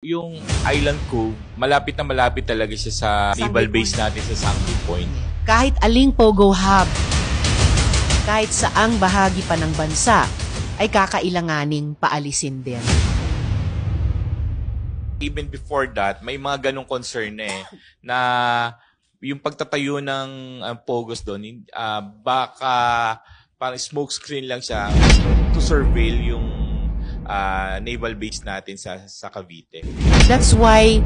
Yung Island Cove, malapit na malapit talaga siya sa naval base natin sa Sandy Point. Kahit aling Pogo Hub, kahit saang bahagi pa ng bansa, ay kakailanganing paalisin din. Even before that, may mga ganong concern eh, na yung pagtatayo ng uh, Pogos doon, uh, baka parang smoke screen lang siya to surveil yung uh, naval base natin sa, sa Cavite. That's why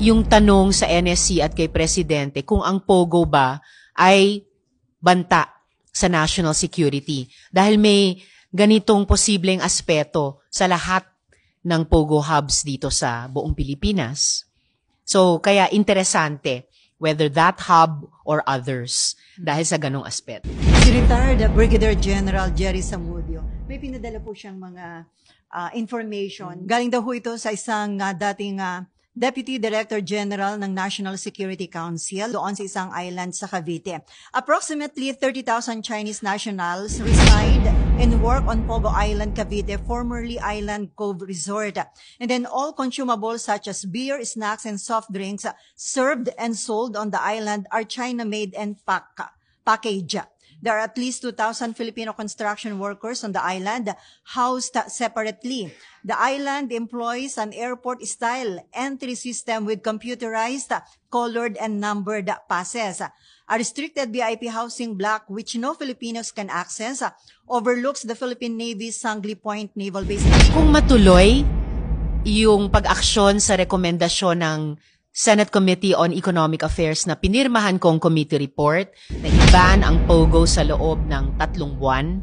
yung tanong sa NSC at kay Presidente kung ang POGO ba ay banta sa national security. Dahil may ganitong posibleng aspeto sa lahat ng POGO hubs dito sa buong Pilipinas. So, kaya interesante whether that hub or others dahil sa ganong aspeto. Si retired Brigadier General Jerry Samuel Baguio, may pinadala po siyang mga uh, information. Mm. Galing daw po ito sa isang uh, dating uh, Deputy Director General ng National Security Council doon sa isang island sa Cavite. Approximately 30,000 Chinese nationals reside and work on Pogo Island, Cavite, formerly Island Cove Resort. And then all consumables such as beer, snacks, and soft drinks served and sold on the island are China-made and pack packaged. There are at least 2,000 Filipino construction workers on the island housed separately. The island employs an airport-style entry system with computerized, colored, and numbered passes. A restricted VIP housing block which no Filipinos can access overlooks the Philippine Navy's Sangli Point Naval Base. Kung matuloy yung pag-aksyon sa rekomendasyon ng Senate Committee on Economic Affairs na pinirmahan kong committee report na i ang POGO sa loob ng tatlong buwan.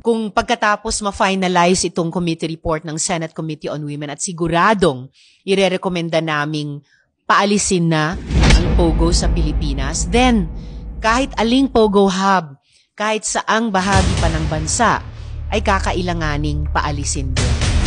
Kung pagkatapos ma-finalize itong committee report ng Senate Committee on Women at siguradong irerekomenda naming paalisin na ang POGO sa Pilipinas, then kahit aling POGO hub, kahit saang bahagi pa ng bansa, ay kakailanganing paalisin din.